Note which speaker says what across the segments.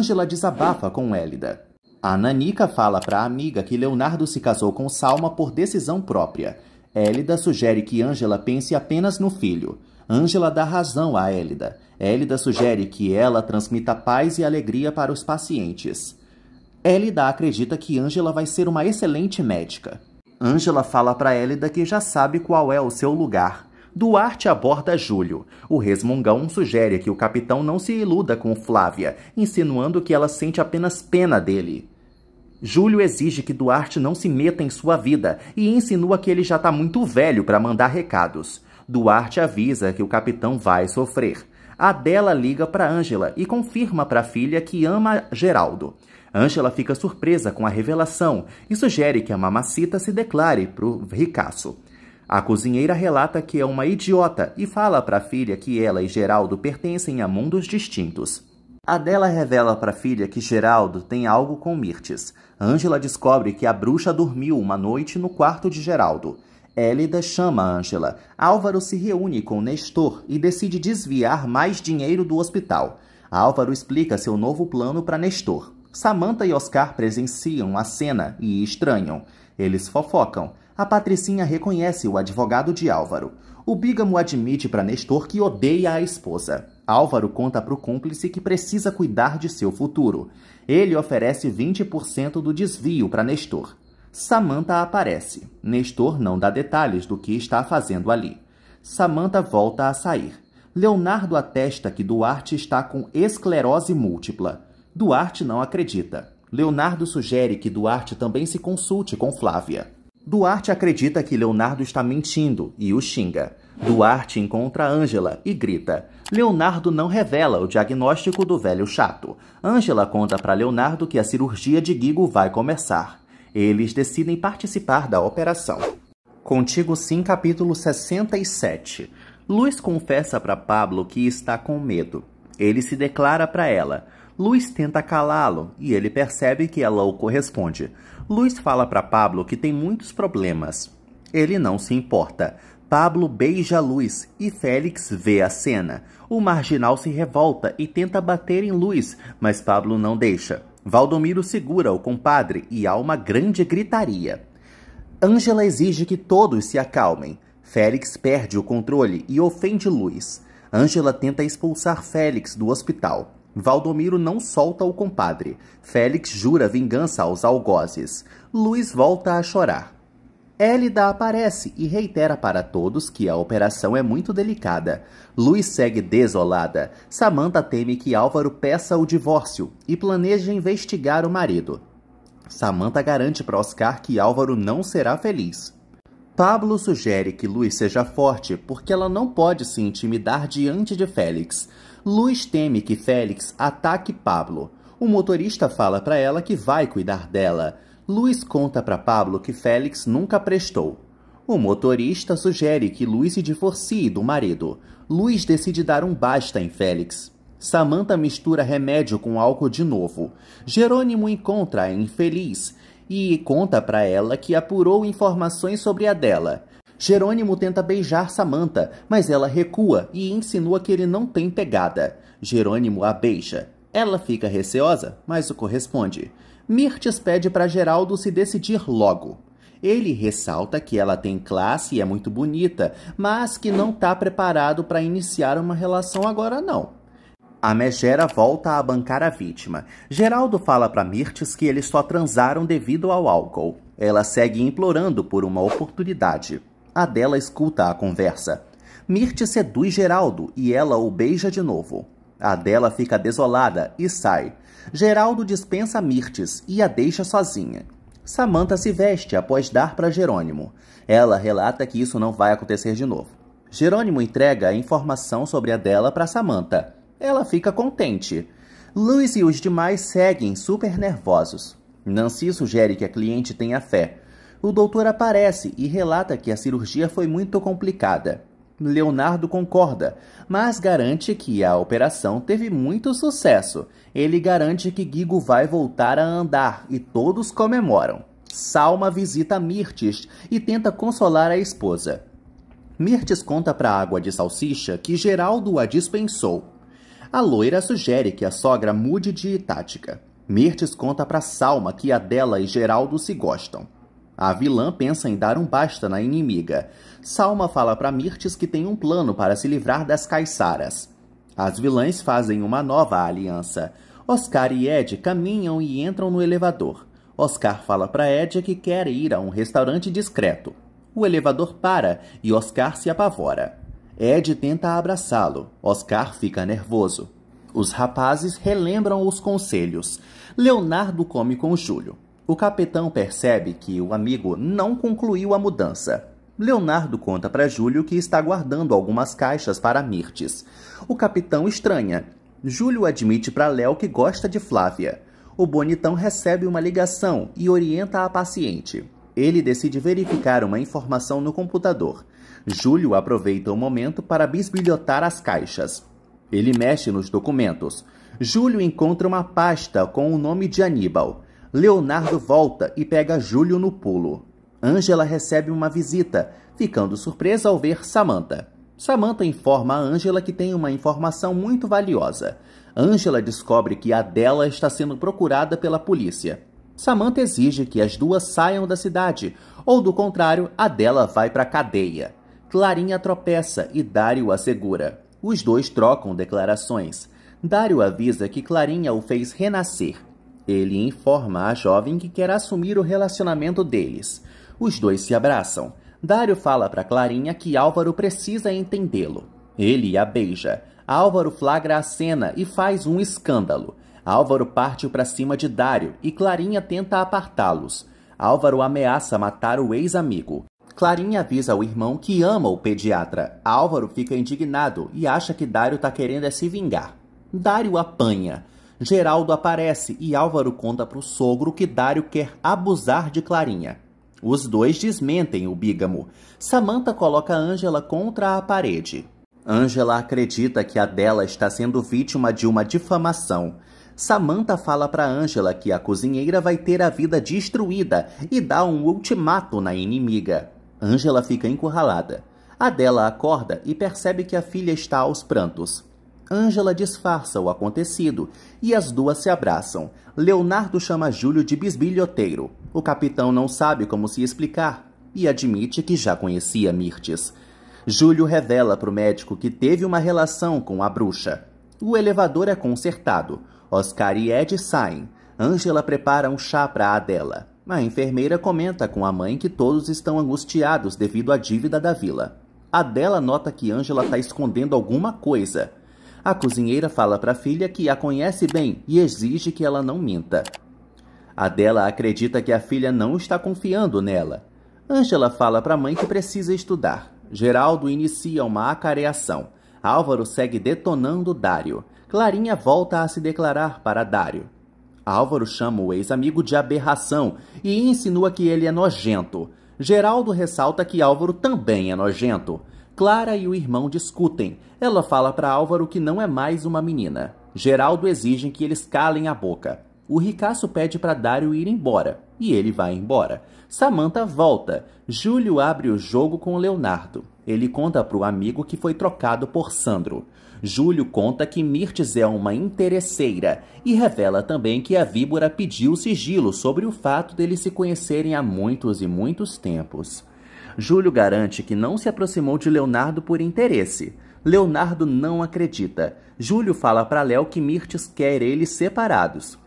Speaker 1: Ângela desabafa com Elida. A Nanica fala para a amiga que Leonardo se casou com Salma por decisão própria. Elida sugere que Ângela pense apenas no filho. Ângela dá razão a Elida. Elida sugere que ela transmita paz e alegria para os pacientes. Elida acredita que Ângela vai ser uma excelente médica. Ângela fala para Elida que já sabe qual é o seu lugar Duarte aborda Júlio. O resmungão sugere que o capitão não se iluda com Flávia, insinuando que ela sente apenas pena dele. Júlio exige que Duarte não se meta em sua vida e insinua que ele já está muito velho para mandar recados. Duarte avisa que o capitão vai sofrer. Adela liga para Ângela e confirma para a filha que ama Geraldo. Ângela fica surpresa com a revelação e sugere que a mamacita se declare para o ricaço. A cozinheira relata que é uma idiota e fala para a filha que ela e Geraldo pertencem a mundos distintos. Adela revela para a filha que Geraldo tem algo com Mirtes. Ângela descobre que a bruxa dormiu uma noite no quarto de Geraldo. Elida chama Ângela. Álvaro se reúne com Nestor e decide desviar mais dinheiro do hospital. Álvaro explica seu novo plano para Nestor. Samantha e Oscar presenciam a cena e estranham. Eles fofocam a Patricinha reconhece o advogado de Álvaro. O bígamo admite para Nestor que odeia a esposa. Álvaro conta para o cúmplice que precisa cuidar de seu futuro. Ele oferece 20% do desvio para Nestor. Samantha aparece. Nestor não dá detalhes do que está fazendo ali. Samantha volta a sair. Leonardo atesta que Duarte está com esclerose múltipla. Duarte não acredita. Leonardo sugere que Duarte também se consulte com Flávia. Duarte acredita que Leonardo está mentindo e o xinga. Duarte encontra Ângela e grita. Leonardo não revela o diagnóstico do velho chato. Ângela conta para Leonardo que a cirurgia de Guigo vai começar. Eles decidem participar da operação. Contigo Sim, capítulo 67. Luiz confessa para Pablo que está com medo. Ele se declara para ela. Luiz tenta calá-lo e ele percebe que ela o corresponde. Luiz fala para Pablo que tem muitos problemas. Ele não se importa. Pablo beija Luiz e Félix vê a cena. O marginal se revolta e tenta bater em Luiz, mas Pablo não deixa. Valdomiro segura o compadre e há uma grande gritaria. Ângela exige que todos se acalmem. Félix perde o controle e ofende Luiz. Ângela tenta expulsar Félix do hospital. Valdomiro não solta o compadre. Félix jura vingança aos algozes. Luiz volta a chorar. Hélida aparece e reitera para todos que a operação é muito delicada. Luiz segue desolada. Samantha teme que Álvaro peça o divórcio e planeja investigar o marido. Samantha garante para Oscar que Álvaro não será feliz. Pablo sugere que Luiz seja forte porque ela não pode se intimidar diante de Félix. Luz teme que Félix ataque Pablo. O motorista fala para ela que vai cuidar dela. Luz conta para Pablo que Félix nunca prestou. O motorista sugere que Luz se divorcie do marido. Luz decide dar um basta em Félix. Samantha mistura remédio com álcool de novo. Jerônimo encontra a infeliz e conta para ela que apurou informações sobre a dela. Jerônimo tenta beijar Samantha, mas ela recua e insinua que ele não tem pegada. Jerônimo a beija. Ela fica receosa, mas o corresponde. Mirtes pede para Geraldo se decidir logo. Ele ressalta que ela tem classe e é muito bonita, mas que não está preparado para iniciar uma relação agora não. A Megera volta a bancar a vítima. Geraldo fala para Mirtes que eles só transaram devido ao álcool. Ela segue implorando por uma oportunidade. Adela escuta a conversa. Mirte seduz Geraldo e ela o beija de novo. Adela fica desolada e sai. Geraldo dispensa Mirtes e a deixa sozinha. Samantha se veste após dar para Jerônimo. Ela relata que isso não vai acontecer de novo. Jerônimo entrega a informação sobre Adela para Samantha. Ela fica contente. Luiz e os demais seguem super nervosos. Nancy sugere que a cliente tenha fé, o doutor aparece e relata que a cirurgia foi muito complicada. Leonardo concorda, mas garante que a operação teve muito sucesso. Ele garante que Guigo vai voltar a andar e todos comemoram. Salma visita Mirtes e tenta consolar a esposa. Mirtes conta para a água de salsicha que Geraldo a dispensou. A loira sugere que a sogra mude de tática. Mirtes conta para Salma que a dela e Geraldo se gostam. A vilã pensa em dar um basta na inimiga. Salma fala para Mirtes que tem um plano para se livrar das caiçaras. As vilãs fazem uma nova aliança. Oscar e Ed caminham e entram no elevador. Oscar fala para Ed que quer ir a um restaurante discreto. O elevador para e Oscar se apavora. Ed tenta abraçá-lo. Oscar fica nervoso. Os rapazes relembram os conselhos. Leonardo come com Júlio. O capitão percebe que o amigo não concluiu a mudança. Leonardo conta para Júlio que está guardando algumas caixas para Mirtes. O capitão estranha. Júlio admite para Léo que gosta de Flávia. O bonitão recebe uma ligação e orienta a paciente. Ele decide verificar uma informação no computador. Júlio aproveita o momento para bisbilhotar as caixas. Ele mexe nos documentos. Júlio encontra uma pasta com o nome de Aníbal. Leonardo volta e pega Júlio no pulo. Angela recebe uma visita, ficando surpresa ao ver Samantha. Samantha informa a Angela que tem uma informação muito valiosa. Angela descobre que a dela está sendo procurada pela polícia. Samantha exige que as duas saiam da cidade, ou do contrário, a dela vai para cadeia. Clarinha tropeça e Dário a segura. Os dois trocam declarações. Dário avisa que Clarinha o fez renascer ele informa a jovem que quer assumir o relacionamento deles. Os dois se abraçam. Dário fala para Clarinha que Álvaro precisa entendê-lo. Ele a beija. Álvaro flagra a cena e faz um escândalo. Álvaro parte para cima de Dário e Clarinha tenta apartá-los. Álvaro ameaça matar o ex-amigo. Clarinha avisa o irmão que ama o pediatra. Álvaro fica indignado e acha que Dário está querendo é se vingar. Dário apanha. Geraldo aparece e Álvaro conta para o sogro que Dário quer abusar de Clarinha. Os dois desmentem o bígamo. Samantha coloca Ângela contra a parede. Ângela acredita que a dela está sendo vítima de uma difamação. Samantha fala para Ângela que a cozinheira vai ter a vida destruída e dá um ultimato na inimiga. Ângela fica encurralada. Adela acorda e percebe que a filha está aos prantos. Ângela disfarça o acontecido e as duas se abraçam. Leonardo chama Júlio de bisbilhoteiro. O capitão não sabe como se explicar e admite que já conhecia Mirtes. Júlio revela para o médico que teve uma relação com a bruxa. O elevador é consertado. Oscar e Ed saem. Ângela prepara um chá para Adela. A enfermeira comenta com a mãe que todos estão angustiados devido à dívida da vila. Adela nota que Angela está escondendo alguma coisa. A cozinheira fala para a filha que a conhece bem e exige que ela não minta. Adela acredita que a filha não está confiando nela. Ângela fala para a mãe que precisa estudar. Geraldo inicia uma acareação. Álvaro segue detonando Dário. Clarinha volta a se declarar para Dário. Álvaro chama o ex-amigo de aberração e insinua que ele é nojento. Geraldo ressalta que Álvaro também é nojento. Clara e o irmão discutem. Ela fala para Álvaro que não é mais uma menina. Geraldo exige que eles calem a boca. O ricaço pede para Dário ir embora, e ele vai embora. Samantha volta. Júlio abre o jogo com Leonardo. Ele conta para o amigo que foi trocado por Sandro. Júlio conta que Mirtes é uma interesseira e revela também que a víbora pediu sigilo sobre o fato deles se conhecerem há muitos e muitos tempos. Júlio garante que não se aproximou de Leonardo por interesse. Leonardo não acredita. Júlio fala para Léo que Mirtes quer eles separados.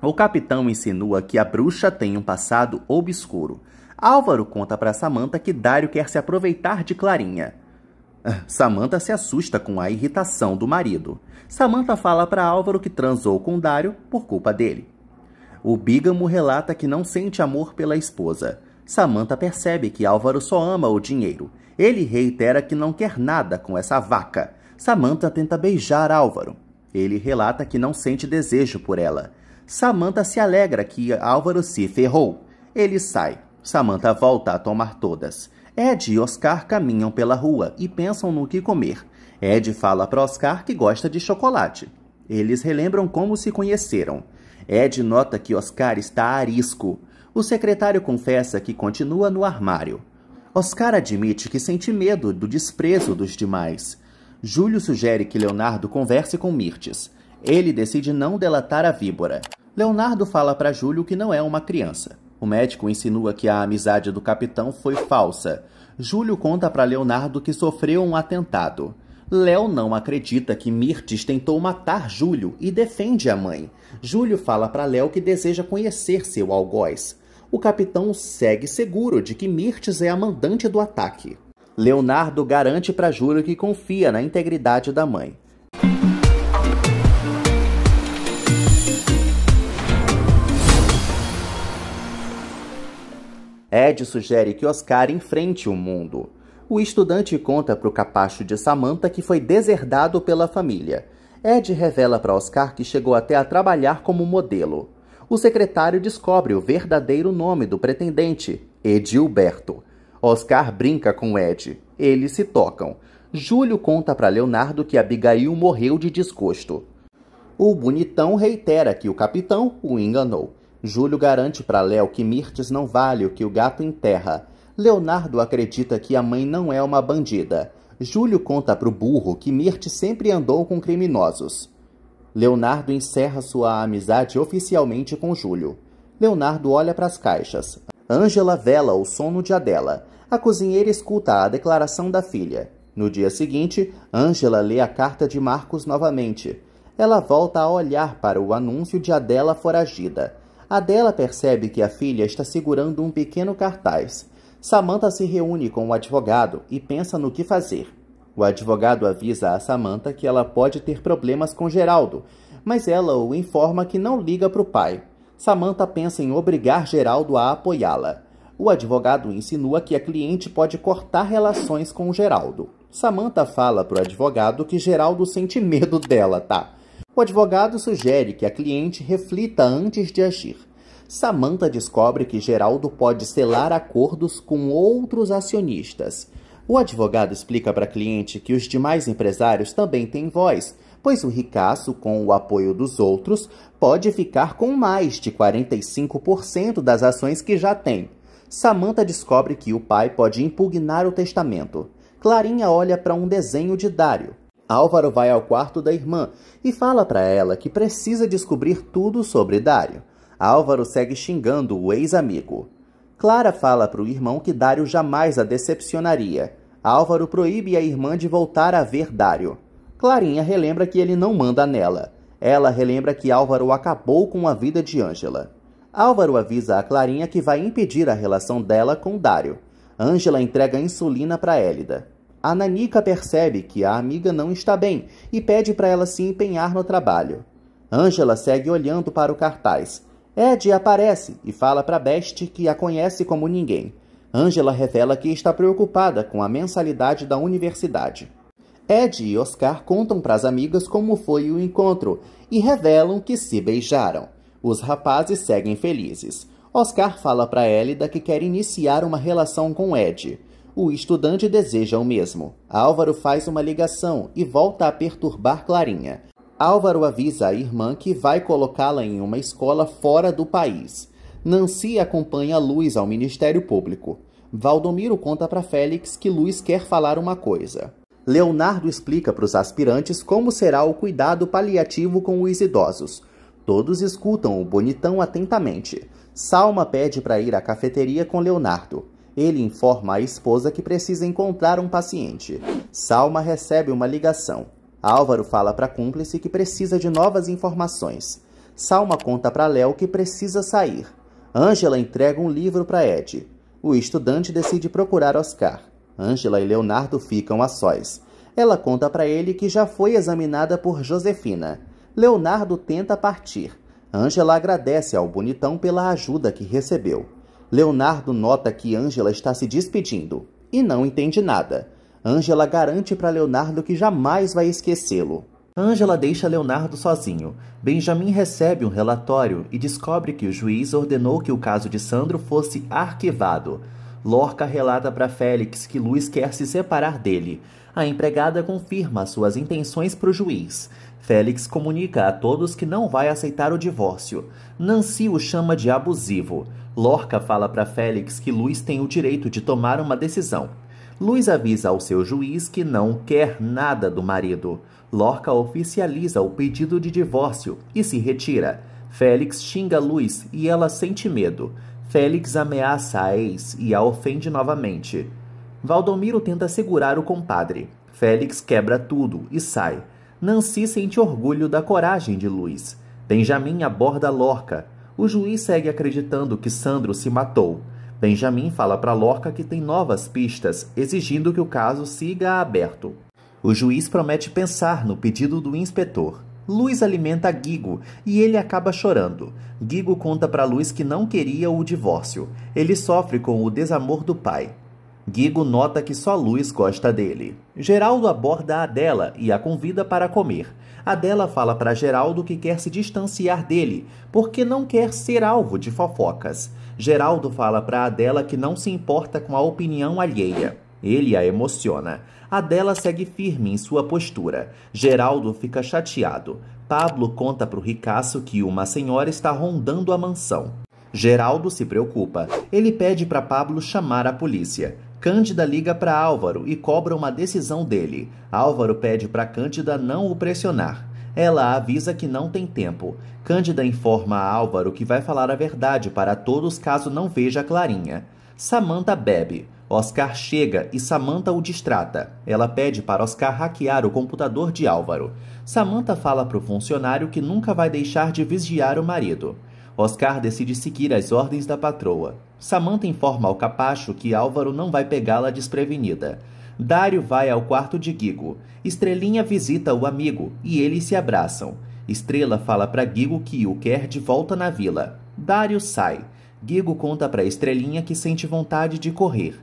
Speaker 1: O capitão insinua que a bruxa tem um passado obscuro. Álvaro conta para Samantha que Dário quer se aproveitar de Clarinha. Ah, Samantha se assusta com a irritação do marido. Samantha fala para Álvaro que transou com Dário por culpa dele. O bígamo relata que não sente amor pela esposa. Samantha percebe que Álvaro só ama o dinheiro. Ele reitera que não quer nada com essa vaca. Samantha tenta beijar Álvaro. Ele relata que não sente desejo por ela. Samantha se alegra que Álvaro se ferrou. Ele sai. Samantha volta a tomar todas. Ed e Oscar caminham pela rua e pensam no que comer. Ed fala para Oscar que gosta de chocolate. Eles relembram como se conheceram. Ed nota que Oscar está arisco. O secretário confessa que continua no armário. Oscar admite que sente medo do desprezo dos demais. Júlio sugere que Leonardo converse com Mirtes. Ele decide não delatar a víbora. Leonardo fala para Júlio que não é uma criança. O médico insinua que a amizade do capitão foi falsa. Júlio conta para Leonardo que sofreu um atentado. Léo não acredita que Mirtes tentou matar Júlio e defende a mãe. Júlio fala para Léo que deseja conhecer seu algoz o capitão segue seguro de que Mirtes é a mandante do ataque. Leonardo garante para Júlio que confia na integridade da mãe. Ed sugere que Oscar enfrente o mundo. O estudante conta para o capacho de Samantha que foi deserdado pela família. Ed revela para Oscar que chegou até a trabalhar como modelo o secretário descobre o verdadeiro nome do pretendente, Edilberto. Oscar brinca com Ed. Eles se tocam. Júlio conta para Leonardo que Abigail morreu de desgosto. O bonitão reitera que o capitão o enganou. Júlio garante para Léo que Mirtes não vale o que o gato enterra. Leonardo acredita que a mãe não é uma bandida. Júlio conta para o burro que Mirtes sempre andou com criminosos. Leonardo encerra sua amizade oficialmente com Júlio. Leonardo olha para as caixas. Ângela vela o sono de Adela. A cozinheira escuta a declaração da filha. No dia seguinte, Ângela lê a carta de Marcos novamente. Ela volta a olhar para o anúncio de Adela foragida. Adela percebe que a filha está segurando um pequeno cartaz. Samantha se reúne com o advogado e pensa no que fazer. O advogado avisa a Samantha que ela pode ter problemas com Geraldo, mas ela o informa que não liga para o pai. Samantha pensa em obrigar Geraldo a apoiá-la. O advogado insinua que a cliente pode cortar relações com Geraldo. Samantha fala pro advogado que Geraldo sente medo dela, tá? O advogado sugere que a cliente reflita antes de agir. Samantha descobre que Geraldo pode selar acordos com outros acionistas. O advogado explica para a cliente que os demais empresários também têm voz, pois o ricaço, com o apoio dos outros, pode ficar com mais de 45% das ações que já tem. Samantha descobre que o pai pode impugnar o testamento. Clarinha olha para um desenho de Dário. Álvaro vai ao quarto da irmã e fala para ela que precisa descobrir tudo sobre Dário. Álvaro segue xingando o ex-amigo. Clara fala para o irmão que Dário jamais a decepcionaria. Álvaro proíbe a irmã de voltar a ver Dário. Clarinha relembra que ele não manda nela. Ela relembra que Álvaro acabou com a vida de Ângela. Álvaro avisa a Clarinha que vai impedir a relação dela com Dário. Ângela entrega insulina para Élida. A Nanica percebe que a amiga não está bem e pede para ela se empenhar no trabalho. Ângela segue olhando para o cartaz. Ed aparece e fala para Best que a conhece como ninguém. Angela revela que está preocupada com a mensalidade da universidade. Ed e Oscar contam para as amigas como foi o encontro e revelam que se beijaram. Os rapazes seguem felizes. Oscar fala para Elida que quer iniciar uma relação com Ed. O estudante deseja o mesmo. Álvaro faz uma ligação e volta a perturbar Clarinha. Álvaro avisa a irmã que vai colocá-la em uma escola fora do país. Nancy acompanha Luiz ao Ministério Público. Valdomiro conta para Félix que Luiz quer falar uma coisa. Leonardo explica para os aspirantes como será o cuidado paliativo com os idosos. Todos escutam o bonitão atentamente. Salma pede para ir à cafeteria com Leonardo. Ele informa a esposa que precisa encontrar um paciente. Salma recebe uma ligação. Álvaro fala para cúmplice que precisa de novas informações. Salma conta para Léo que precisa sair. Ângela entrega um livro para Ed. O estudante decide procurar Oscar. Ângela e Leonardo ficam a sós. Ela conta para ele que já foi examinada por Josefina. Leonardo tenta partir. Ângela agradece ao bonitão pela ajuda que recebeu. Leonardo nota que Ângela está se despedindo e não entende nada. Angela garante para Leonardo que jamais vai esquecê-lo. Angela deixa Leonardo sozinho. Benjamin recebe um relatório e descobre que o juiz ordenou que o caso de Sandro fosse arquivado. Lorca relata para Félix que Luiz quer se separar dele. A empregada confirma suas intenções para o juiz. Félix comunica a todos que não vai aceitar o divórcio. Nancy o chama de abusivo. Lorca fala para Félix que Luiz tem o direito de tomar uma decisão. Luiz avisa ao seu juiz que não quer nada do marido. Lorca oficializa o pedido de divórcio e se retira. Félix xinga Luiz e ela sente medo. Félix ameaça a ex e a ofende novamente. Valdomiro tenta segurar o compadre. Félix quebra tudo e sai. Nancy sente orgulho da coragem de Luiz. Benjamin aborda Lorca. O juiz segue acreditando que Sandro se matou. Benjamin fala para Lorca que tem novas pistas, exigindo que o caso siga aberto. O juiz promete pensar no pedido do inspetor. Luz alimenta Guigo e ele acaba chorando. Guigo conta para Luz que não queria o divórcio. Ele sofre com o desamor do pai. Guigo nota que só Luz gosta dele. Geraldo aborda Adela e a convida para comer. Adela fala para Geraldo que quer se distanciar dele, porque não quer ser alvo de fofocas. Geraldo fala para Adela que não se importa com a opinião alheia. Ele a emociona. Adela segue firme em sua postura. Geraldo fica chateado. Pablo conta para o ricaço que uma senhora está rondando a mansão. Geraldo se preocupa. Ele pede para Pablo chamar a polícia. Cândida liga para Álvaro e cobra uma decisão dele. Álvaro pede para Cândida não o pressionar. Ela avisa que não tem tempo. Cândida informa a Álvaro que vai falar a verdade para todos caso não veja a Clarinha. Samantha bebe. Oscar chega e Samantha o distrata. Ela pede para Oscar hackear o computador de Álvaro. Samantha fala para o funcionário que nunca vai deixar de vigiar o marido. Oscar decide seguir as ordens da patroa. Samantha informa ao capacho que Álvaro não vai pegá-la desprevenida. Dário vai ao quarto de Gigo. Estrelinha visita o amigo e eles se abraçam. Estrela fala para Gigo que o quer de volta na vila. Dário sai. Gigo conta para Estrelinha que sente vontade de correr.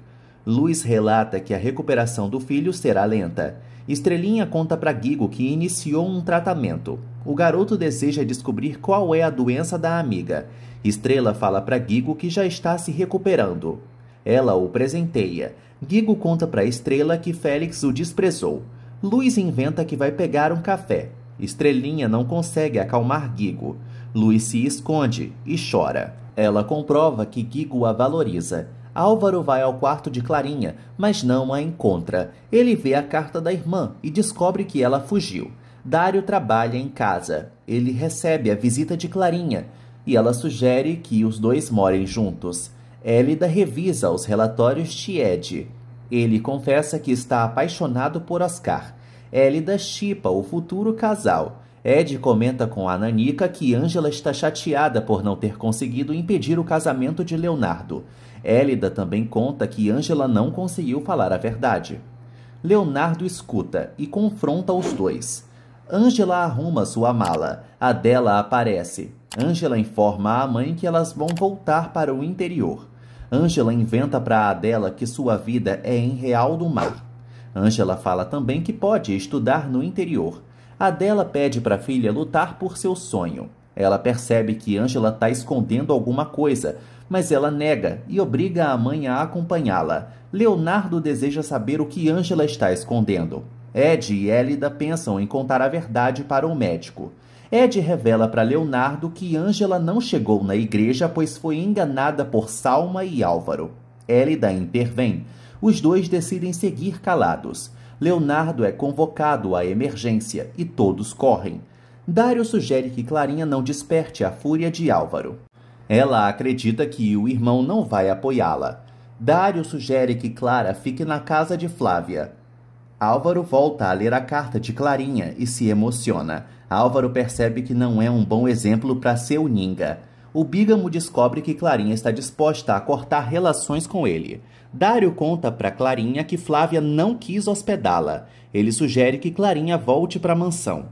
Speaker 1: Luiz relata que a recuperação do filho será lenta. Estrelinha conta para Gigo que iniciou um tratamento. O garoto deseja descobrir qual é a doença da amiga. Estrela fala para Gigo que já está se recuperando. Ela o presenteia. Guigo conta para Estrela que Félix o desprezou. Luiz inventa que vai pegar um café. Estrelinha não consegue acalmar Guigo. Luiz se esconde e chora. Ela comprova que Guigo a valoriza. Álvaro vai ao quarto de Clarinha, mas não a encontra. Ele vê a carta da irmã e descobre que ela fugiu. Dário trabalha em casa. Ele recebe a visita de Clarinha e ela sugere que os dois morem juntos. Elida revisa os relatórios de Ed. Ele confessa que está apaixonado por Oscar. Elida chipa o futuro casal. Ed comenta com a Nanica que Angela está chateada por não ter conseguido impedir o casamento de Leonardo. Elida também conta que Angela não conseguiu falar a verdade. Leonardo escuta e confronta os dois. Angela arruma sua mala. Adela aparece. Angela informa à mãe que elas vão voltar para o interior. Angela inventa para Adela que sua vida é em Real do Mar. Angela fala também que pode estudar no interior. Adela pede para a filha lutar por seu sonho. Ela percebe que Angela está escondendo alguma coisa, mas ela nega e obriga a mãe a acompanhá-la. Leonardo deseja saber o que Angela está escondendo. Ed e Elida pensam em contar a verdade para o médico. Ed revela para Leonardo que Angela não chegou na igreja pois foi enganada por Salma e Álvaro. Elida intervém. Os dois decidem seguir calados. Leonardo é convocado à emergência e todos correm. Dário sugere que Clarinha não desperte a fúria de Álvaro. Ela acredita que o irmão não vai apoiá-la. Dário sugere que Clara fique na casa de Flávia. Álvaro volta a ler a carta de Clarinha e se emociona. Álvaro percebe que não é um bom exemplo para seu ninga. O bígamo descobre que Clarinha está disposta a cortar relações com ele. Dário conta para Clarinha que Flávia não quis hospedá-la. Ele sugere que Clarinha volte para a mansão.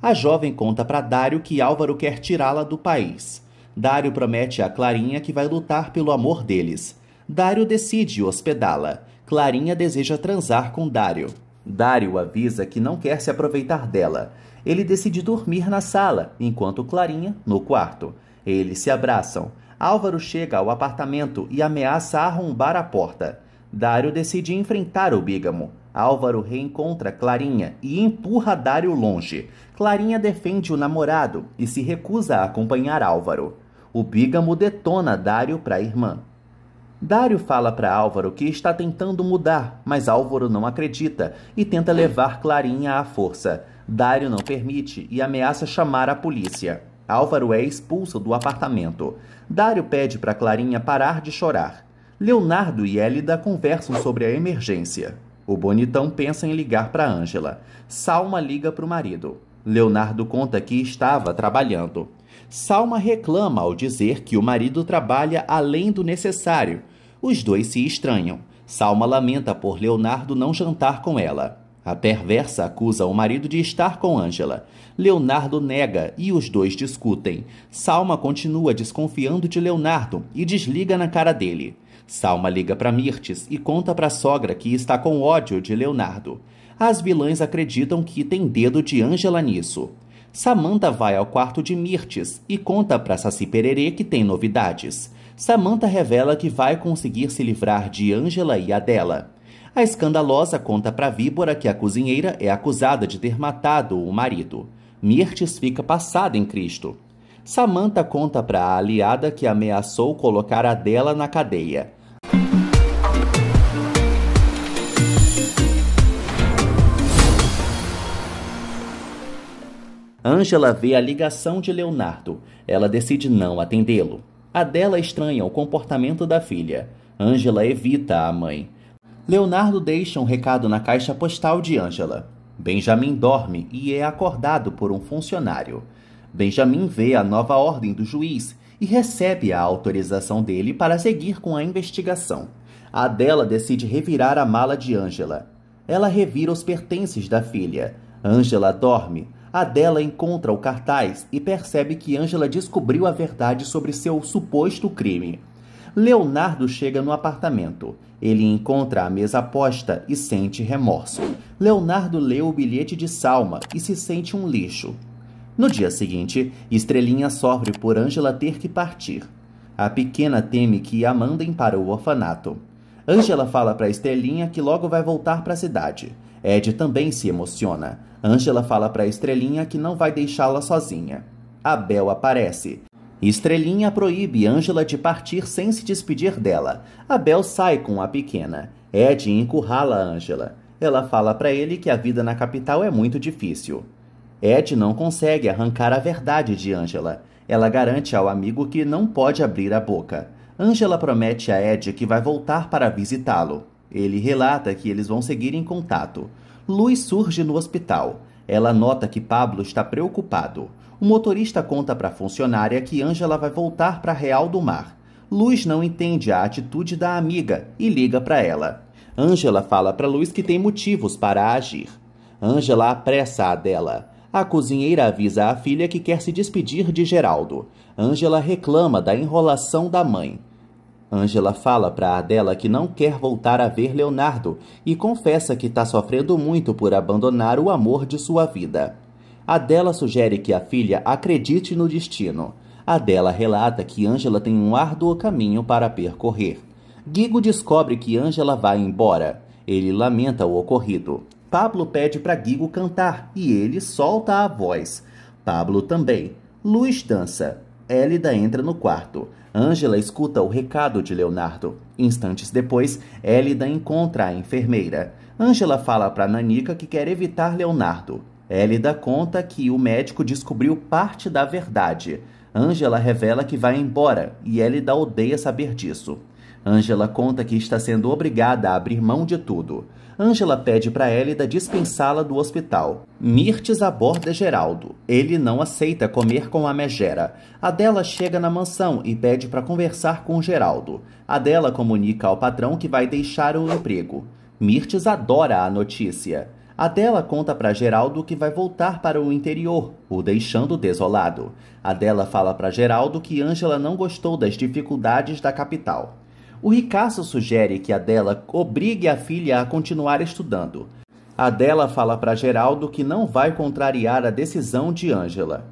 Speaker 1: A jovem conta para Dário que Álvaro quer tirá-la do país. Dário promete a Clarinha que vai lutar pelo amor deles. Dário decide hospedá-la. Clarinha deseja transar com Dário. Dário avisa que não quer se aproveitar dela. Ele decide dormir na sala, enquanto Clarinha no quarto. Eles se abraçam. Álvaro chega ao apartamento e ameaça arrombar a porta. Dário decide enfrentar o bígamo. Álvaro reencontra Clarinha e empurra Dário longe. Clarinha defende o namorado e se recusa a acompanhar Álvaro. O bígamo detona Dário para a irmã. Dário fala para Álvaro que está tentando mudar, mas Álvaro não acredita e tenta levar Clarinha à força. Dário não permite e ameaça chamar a polícia. Álvaro é expulso do apartamento. Dário pede para Clarinha parar de chorar. Leonardo e Elida conversam sobre a emergência. O bonitão pensa em ligar para Ângela. Salma liga para o marido. Leonardo conta que estava trabalhando. Salma reclama ao dizer que o marido trabalha além do necessário. Os dois se estranham. Salma lamenta por Leonardo não jantar com ela. A perversa acusa o marido de estar com Ângela. Leonardo nega e os dois discutem. Salma continua desconfiando de Leonardo e desliga na cara dele. Salma liga para Mirtes e conta para a sogra que está com ódio de Leonardo. As vilãs acreditam que tem dedo de Ângela nisso. Samantha vai ao quarto de Mirtes e conta para Saci Pererê que tem novidades. Samantha revela que vai conseguir se livrar de Angela e Adela. A escandalosa conta para Víbora que a cozinheira é acusada de ter matado o marido. Mirtes fica passada em Cristo. Samantha conta para a aliada que ameaçou colocar Adela na cadeia. Angela vê a ligação de Leonardo. Ela decide não atendê-lo. Adela estranha o comportamento da filha. Angela evita a mãe. Leonardo deixa um recado na caixa postal de Angela. Benjamin dorme e é acordado por um funcionário. Benjamin vê a nova ordem do juiz e recebe a autorização dele para seguir com a investigação. Adela decide revirar a mala de Angela. Ela revira os pertences da filha. Angela dorme, Adela encontra o cartaz e percebe que Angela descobriu a verdade sobre seu suposto crime. Leonardo chega no apartamento. Ele encontra a mesa posta e sente remorso. Leonardo lê o bilhete de Salma e se sente um lixo. No dia seguinte, Estrelinha sofre por Angela ter que partir. A pequena teme que a mandem para o orfanato. Angela fala para Estrelinha que logo vai voltar para a cidade. Ed também se emociona. Angela fala para Estrelinha que não vai deixá-la sozinha. Abel aparece. Estrelinha proíbe Angela de partir sem se despedir dela. Abel sai com a pequena. É Ed encurrala Angela. Ela fala para ele que a vida na capital é muito difícil. Ed não consegue arrancar a verdade de Angela. Ela garante ao amigo que não pode abrir a boca. Angela promete a Ed que vai voltar para visitá-lo. Ele relata que eles vão seguir em contato. Luz surge no hospital. Ela nota que Pablo está preocupado. O motorista conta para a funcionária que Angela vai voltar para Real do Mar. Luz não entende a atitude da amiga e liga para ela. Angela fala para Luz que tem motivos para agir. Angela apressa a dela. A cozinheira avisa a filha que quer se despedir de Geraldo. Angela reclama da enrolação da mãe. Angela fala para Adela que não quer voltar a ver Leonardo e confessa que está sofrendo muito por abandonar o amor de sua vida. Adela sugere que a filha acredite no destino. Adela relata que Angela tem um árduo caminho para percorrer. Guigo descobre que Angela vai embora. Ele lamenta o ocorrido. Pablo pede para Guigo cantar e ele solta a voz. Pablo também. Luz dança. Elida entra no quarto. Angela escuta o recado de Leonardo. Instantes depois, Elida encontra a enfermeira. Angela fala para Nanica que quer evitar Leonardo. Elida conta que o médico descobriu parte da verdade. Angela revela que vai embora e Elida odeia saber disso. Angela conta que está sendo obrigada a abrir mão de tudo. Angela pede para Elida dispensá-la do hospital. Mirtes aborda Geraldo. Ele não aceita comer com a Megera. Adela chega na mansão e pede para conversar com Geraldo. Adela comunica ao patrão que vai deixar o emprego. Mirtes adora a notícia. Adela conta para Geraldo que vai voltar para o interior, o deixando desolado. Adela fala para Geraldo que Angela não gostou das dificuldades da capital. O ricaço sugere que Adela obrigue a filha a continuar estudando. Adela fala para Geraldo que não vai contrariar a decisão de Ângela.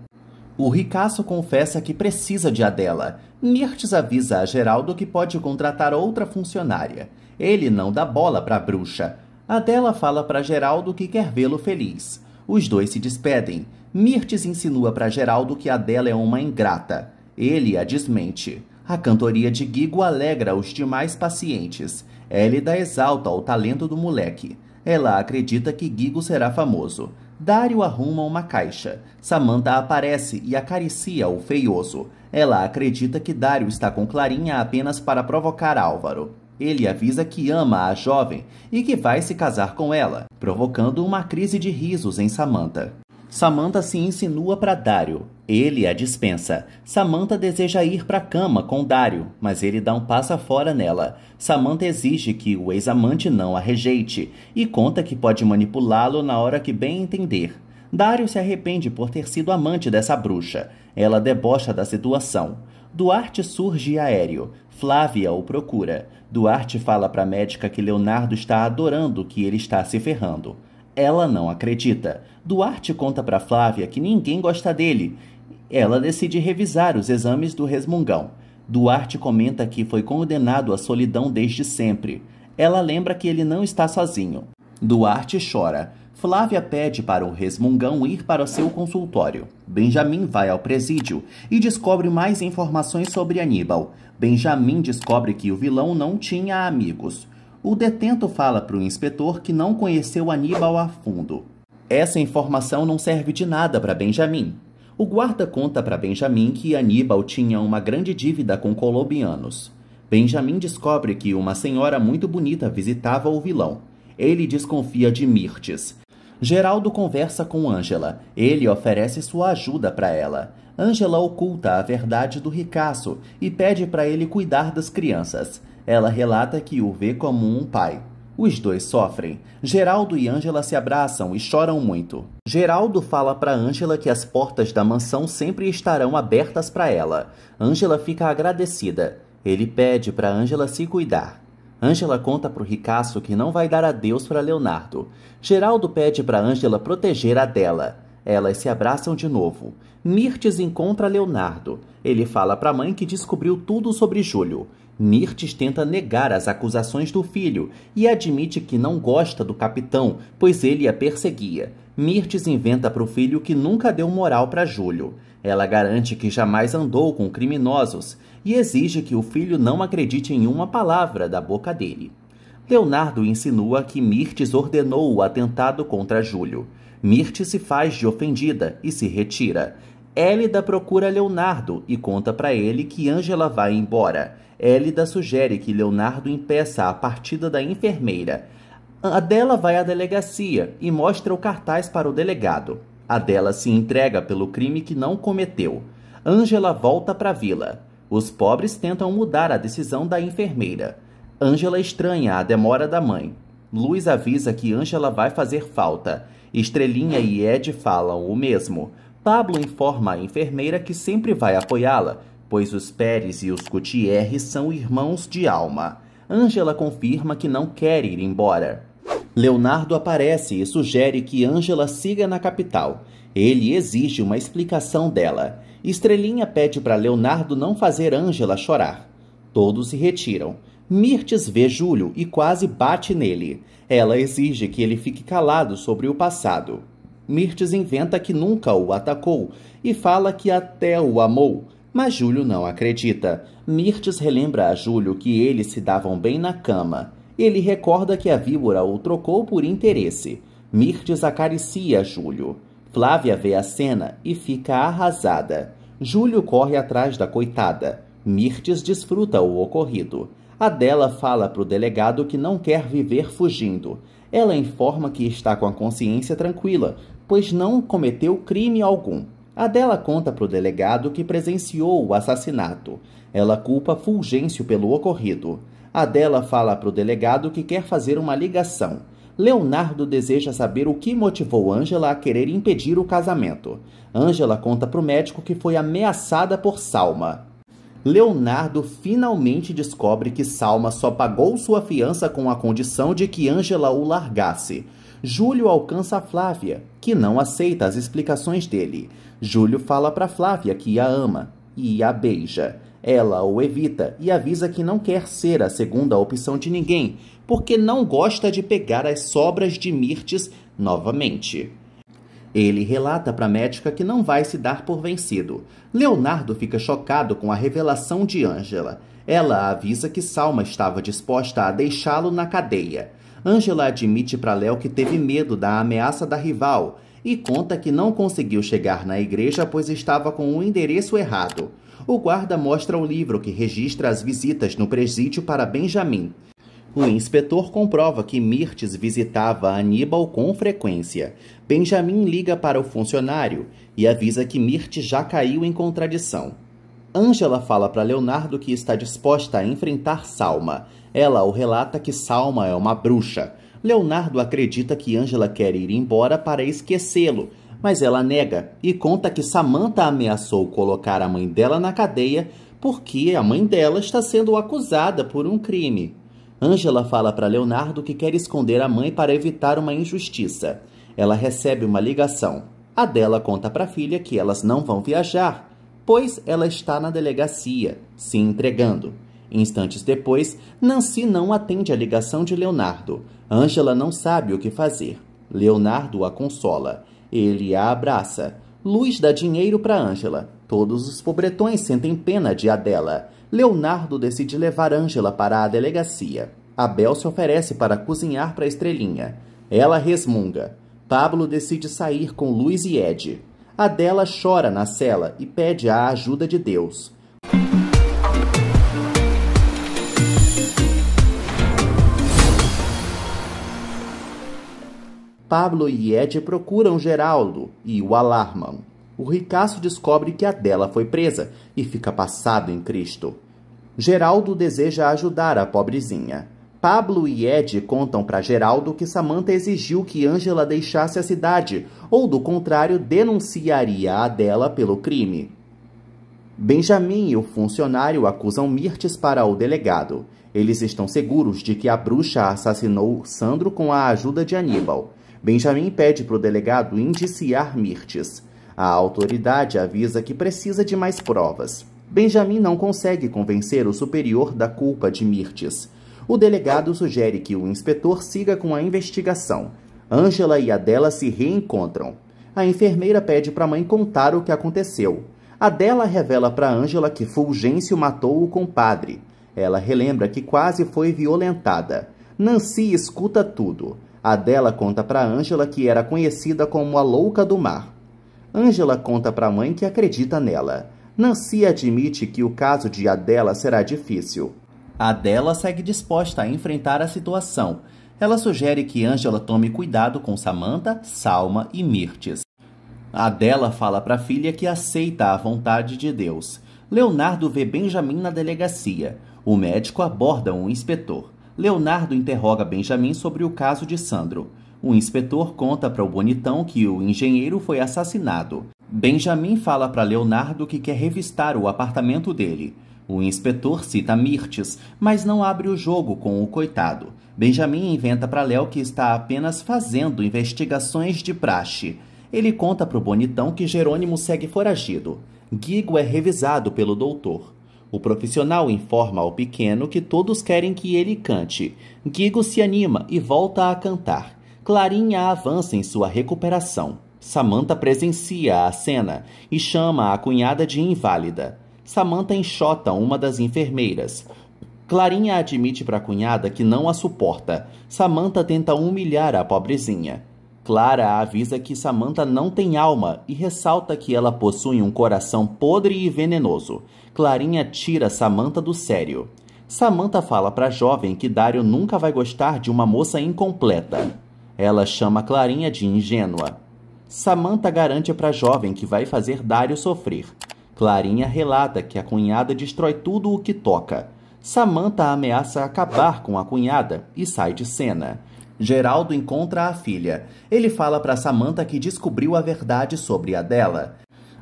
Speaker 1: O ricaço confessa que precisa de Adela. Mirtes avisa a Geraldo que pode contratar outra funcionária. Ele não dá bola para a bruxa. Adela fala para Geraldo que quer vê-lo feliz. Os dois se despedem. Mirtes insinua para Geraldo que Adela é uma ingrata. Ele a desmente. A cantoria de Guigo alegra os demais pacientes. Elida exalta o talento do moleque. Ela acredita que Guigo será famoso. Dário arruma uma caixa. Samantha aparece e acaricia o feioso. Ela acredita que Dário está com Clarinha apenas para provocar Álvaro. Ele avisa que ama a jovem e que vai se casar com ela, provocando uma crise de risos em Samantha. Samantha se insinua para Dário. Ele a dispensa. Samantha deseja ir para a cama com Dário, mas ele dá um passo fora nela. Samantha exige que o ex-amante não a rejeite e conta que pode manipulá-lo na hora que bem entender. Dário se arrepende por ter sido amante dessa bruxa. Ela debocha da situação. Duarte surge aéreo. Flávia o procura. Duarte fala para a médica que Leonardo está adorando que ele está se ferrando. Ela não acredita. Duarte conta para Flávia que ninguém gosta dele. Ela decide revisar os exames do resmungão. Duarte comenta que foi condenado à solidão desde sempre. Ela lembra que ele não está sozinho. Duarte chora. Flávia pede para o resmungão ir para seu consultório. Benjamin vai ao presídio e descobre mais informações sobre Aníbal. Benjamin descobre que o vilão não tinha amigos. O detento fala para o inspetor que não conheceu Aníbal a fundo. Essa informação não serve de nada para Benjamin. O guarda conta para Benjamin que Aníbal tinha uma grande dívida com colombianos. Benjamin descobre que uma senhora muito bonita visitava o vilão. Ele desconfia de Mirtes. Geraldo conversa com Angela. Ele oferece sua ajuda para ela. Angela oculta a verdade do ricaço e pede para ele cuidar das crianças. Ela relata que o vê como um pai. Os dois sofrem. Geraldo e Ângela se abraçam e choram muito. Geraldo fala para Ângela que as portas da mansão sempre estarão abertas para ela. Ângela fica agradecida. Ele pede para Ângela se cuidar. Ângela conta para o ricaço que não vai dar adeus para Leonardo. Geraldo pede para Ângela proteger a dela. Elas se abraçam de novo. Mirtes encontra Leonardo. Ele fala para a mãe que descobriu tudo sobre Júlio. Nirtes tenta negar as acusações do filho e admite que não gosta do capitão, pois ele a perseguia. Mirtes inventa para o filho que nunca deu moral para Júlio. Ela garante que jamais andou com criminosos e exige que o filho não acredite em uma palavra da boca dele. Leonardo insinua que Mirtes ordenou o atentado contra Júlio. Mirtes se faz de ofendida e se retira. Elida procura Leonardo e conta para ele que Angela vai embora. Elida sugere que Leonardo impeça a partida da enfermeira. Adela vai à delegacia e mostra o cartaz para o delegado. Adela se entrega pelo crime que não cometeu. Angela volta para a vila. Os pobres tentam mudar a decisão da enfermeira. Angela estranha a demora da mãe. Luiz avisa que Angela vai fazer falta. Estrelinha e Ed falam o mesmo. Pablo informa a enfermeira que sempre vai apoiá-la, pois os Pérez e os Gutierrez são irmãos de alma. Ângela confirma que não quer ir embora. Leonardo aparece e sugere que Ângela siga na capital. Ele exige uma explicação dela. Estrelinha pede para Leonardo não fazer Ângela chorar. Todos se retiram. Mirtes vê Júlio e quase bate nele. Ela exige que ele fique calado sobre o passado. Mirtes inventa que nunca o atacou e fala que até o amou, mas Júlio não acredita. Mirtes relembra a Júlio que eles se davam bem na cama. Ele recorda que a víbora o trocou por interesse. Mirtes acaricia Júlio. Flávia vê a cena e fica arrasada. Júlio corre atrás da coitada. Mirtes desfruta o ocorrido. Adela fala para o delegado que não quer viver fugindo ela informa que está com a consciência tranquila, pois não cometeu crime algum. Adela conta para o delegado que presenciou o assassinato. Ela culpa Fulgêncio pelo ocorrido. Adela fala para o delegado que quer fazer uma ligação. Leonardo deseja saber o que motivou Ângela a querer impedir o casamento. Ângela conta para o médico que foi ameaçada por Salma. Leonardo finalmente descobre que Salma só pagou sua fiança com a condição de que Angela o largasse. Júlio alcança Flávia, que não aceita as explicações dele. Júlio fala para Flávia que a ama e a beija. Ela o evita e avisa que não quer ser a segunda opção de ninguém, porque não gosta de pegar as sobras de Mirtes novamente. Ele relata para a médica que não vai se dar por vencido. Leonardo fica chocado com a revelação de Angela. Ela avisa que Salma estava disposta a deixá-lo na cadeia. Angela admite para Léo que teve medo da ameaça da rival e conta que não conseguiu chegar na igreja pois estava com o endereço errado. O guarda mostra o livro que registra as visitas no presídio para Benjamin. O inspetor comprova que Mirtes visitava Aníbal com frequência. Benjamin liga para o funcionário e avisa que Mirtes já caiu em contradição. Angela fala para Leonardo que está disposta a enfrentar Salma. Ela o relata que Salma é uma bruxa. Leonardo acredita que Angela quer ir embora para esquecê-lo, mas ela nega e conta que Samantha ameaçou colocar a mãe dela na cadeia porque a mãe dela está sendo acusada por um crime. Angela fala para Leonardo que quer esconder a mãe para evitar uma injustiça. Ela recebe uma ligação. Adela conta para a filha que elas não vão viajar, pois ela está na delegacia, se entregando. Instantes depois, Nancy não atende a ligação de Leonardo. Angela não sabe o que fazer. Leonardo a consola. Ele a abraça. Luz dá dinheiro para Angela. Todos os pobretões sentem pena de Adela. Leonardo decide levar Angela para a delegacia. Abel se oferece para cozinhar para Estrelinha. Ela resmunga. Pablo decide sair com Luiz e Ed. Adela chora na cela e pede a ajuda de Deus. Pablo e Ed procuram Geraldo e o alarmam. O ricaço descobre que Adela foi presa e fica passado em Cristo. Geraldo deseja ajudar a pobrezinha. Pablo e Ed contam para Geraldo que Samantha exigiu que Angela deixasse a cidade, ou do contrário, denunciaria a dela pelo crime. Benjamin e o funcionário acusam Mirtes para o delegado. Eles estão seguros de que a bruxa assassinou Sandro com a ajuda de Aníbal. Benjamin pede para o delegado indiciar Mirtes. A autoridade avisa que precisa de mais provas. Benjamin não consegue convencer o superior da culpa de Mirtes. O delegado sugere que o inspetor siga com a investigação. Angela e Adela se reencontram. A enfermeira pede para a mãe contar o que aconteceu. Adela revela para Angela que Fulgêncio matou o compadre. Ela relembra que quase foi violentada. Nancy escuta tudo. Adela conta para Angela que era conhecida como a louca do mar. Angela conta para a mãe que acredita nela. Nancy admite que o caso de Adela será difícil. Adela segue disposta a enfrentar a situação. Ela sugere que Angela tome cuidado com Samantha, Salma e Mirtes. Adela fala para a filha que aceita a vontade de Deus. Leonardo vê Benjamin na delegacia. O médico aborda um inspetor. Leonardo interroga Benjamin sobre o caso de Sandro. O inspetor conta para o bonitão que o engenheiro foi assassinado. Benjamin fala para Leonardo que quer revistar o apartamento dele. O inspetor cita Mirtes, mas não abre o jogo com o coitado. Benjamin inventa para Léo que está apenas fazendo investigações de praxe. Ele conta para o bonitão que Jerônimo segue foragido. Guigo é revisado pelo doutor. O profissional informa ao pequeno que todos querem que ele cante. Guigo se anima e volta a cantar. Clarinha avança em sua recuperação. Samantha presencia a cena e chama a cunhada de inválida. Samantha enxota uma das enfermeiras. Clarinha admite para a cunhada que não a suporta. Samantha tenta humilhar a pobrezinha. Clara avisa que Samantha não tem alma e ressalta que ela possui um coração podre e venenoso. Clarinha tira Samantha do sério. Samantha fala para a jovem que Dario nunca vai gostar de uma moça incompleta. Ela chama Clarinha de ingênua. Samantha garante para a jovem que vai fazer Dário sofrer. Clarinha relata que a cunhada destrói tudo o que toca. Samantha ameaça acabar com a cunhada e sai de cena. Geraldo encontra a filha. Ele fala para Samantha que descobriu a verdade sobre a dela.